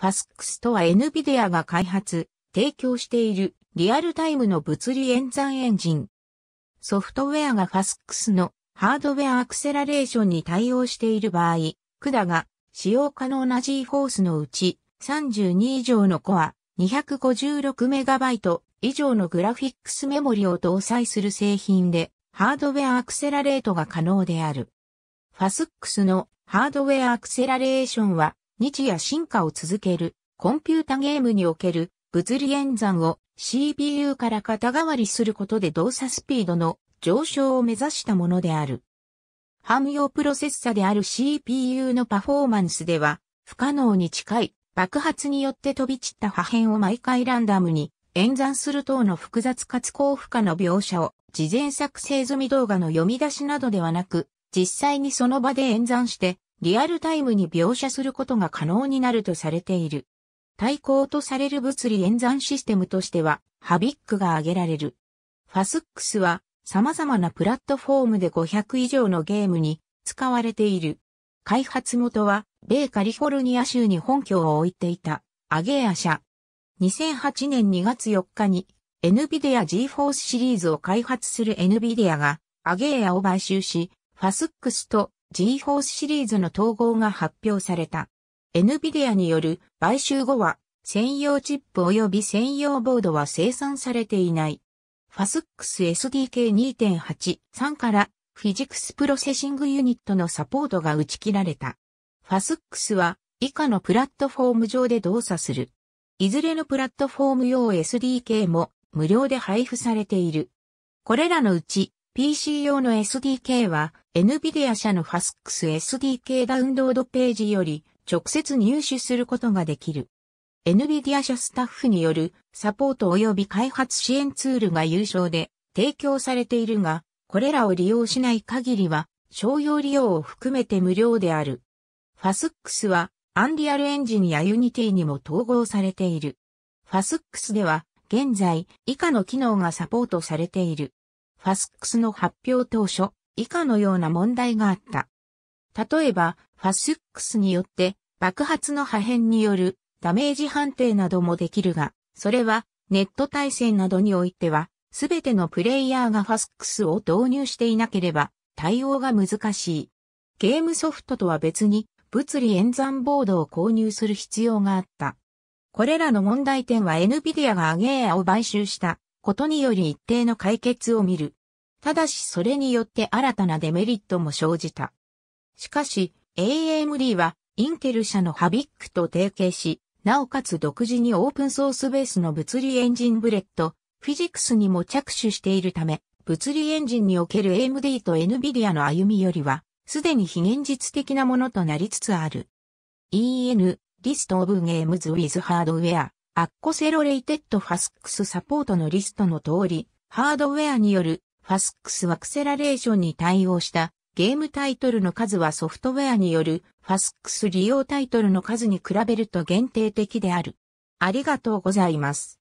ファスクスとは NVIDIA が開発、提供しているリアルタイムの物理演算エンジン。ソフトウェアがファスクスのハードウェアアクセラレーションに対応している場合、CUDA が使用可能な g f o r c のうち32以上のコア 256MB 以上のグラフィックスメモリを搭載する製品でハードウェアアクセラレートが可能である。ファスックスのハードウェアアクセラレーションは日夜進化を続けるコンピュータゲームにおける物理演算を CPU から肩代わりすることで動作スピードの上昇を目指したものである。汎用プロセッサである CPU のパフォーマンスでは不可能に近い爆発によって飛び散った破片を毎回ランダムに演算する等の複雑かつ高負荷の描写を事前作成済み動画の読み出しなどではなく実際にその場で演算してリアルタイムに描写することが可能になるとされている。対抗とされる物理演算システムとしては、ハビックが挙げられる。ファスックスは、様々なプラットフォームで500以上のゲームに使われている。開発元は、米カリフォルニア州に本拠を置いていた、アゲア社。2008年2月4日に、NVIDIA GForce シリーズを開発する NVIDIA が、アゲアを買収し、ファスックスと GForce シリーズの統合が発表された。NVIDIA による買収後は専用チップ及び専用ボードは生産されていない。FASX SDK2.8.3 からフィジクスプロセッシングユニットのサポートが打ち切られた。FASX は以下のプラットフォーム上で動作する。いずれのプラットフォーム用 SDK も無料で配布されている。これらのうち PC 用の SDK は NVIDIA 社の FASX SDK ダウンロードページより直接入手することができる。NVIDIA 社スタッフによるサポート及び開発支援ツールが優勝で提供されているが、これらを利用しない限りは商用利用を含めて無料である。FASX はアンリアルエンジアや Unity にも統合されている。FASX では現在以下の機能がサポートされている。ファスックスの発表当初、以下のような問題があった。例えば、ファスックスによって爆発の破片によるダメージ判定などもできるが、それはネット対戦などにおいては、すべてのプレイヤーがファスックスを導入していなければ対応が難しい。ゲームソフトとは別に物理演算ボードを購入する必要があった。これらの問題点は NVIDIA がアゲーアを買収したことにより一定の解決を見る。ただしそれによって新たなデメリットも生じた。しかし、AMD はインテル社のハビックと提携し、なおかつ独自にオープンソースベースの物理エンジンブレッド、フィジックスにも着手しているため、物理エンジンにおける AMD と NVIDIA の歩みよりは、すでに非現実的なものとなりつつある。EN、リストオブゲームズウィズハードウェア。アッコセロレイテッドファスックスサポートのリストの通り、ハードウェアによるファスックスアクセラレーションに対応したゲームタイトルの数はソフトウェアによるファスックス利用タイトルの数に比べると限定的である。ありがとうございます。